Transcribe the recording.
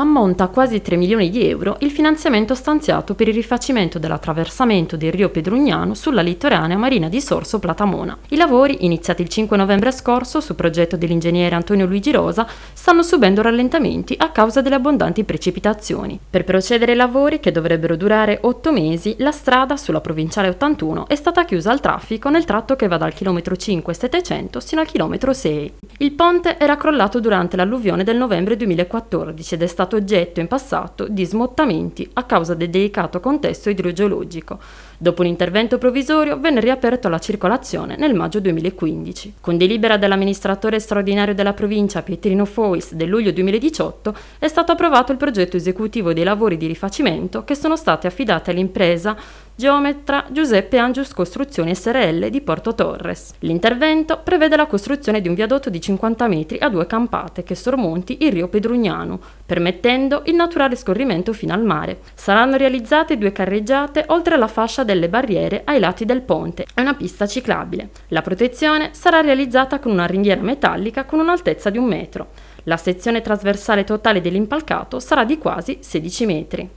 ammonta a quasi 3 milioni di euro il finanziamento stanziato per il rifacimento dell'attraversamento del Rio Pedrugnano sulla littoranea marina di Sorso Platamona. I lavori, iniziati il 5 novembre scorso su progetto dell'ingegnere Antonio Luigi Rosa, stanno subendo rallentamenti a causa delle abbondanti precipitazioni. Per procedere ai lavori, che dovrebbero durare 8 mesi, la strada sulla provinciale 81 è stata chiusa al traffico nel tratto che va dal chilometro 5 700 sino al chilometro 6. Il ponte era crollato durante l'alluvione del novembre 2014 ed è stato oggetto in passato di smottamenti a causa del delicato contesto idrogeologico. Dopo un intervento provvisorio venne riaperto alla circolazione nel maggio 2015. Con delibera dell'amministratore straordinario della provincia Pietrino Fois del luglio 2018 è stato approvato il progetto esecutivo dei lavori di rifacimento che sono stati affidati all'impresa geometra Giuseppe Angius Costruzioni SRL di Porto Torres. L'intervento prevede la costruzione di un viadotto di 50 metri a due campate che sormonti il rio Pedrugnano, permettendo il naturale scorrimento fino al mare. Saranno realizzate due carreggiate oltre la fascia delle barriere ai lati del ponte e una pista ciclabile. La protezione sarà realizzata con una ringhiera metallica con un'altezza di un metro. La sezione trasversale totale dell'impalcato sarà di quasi 16 metri.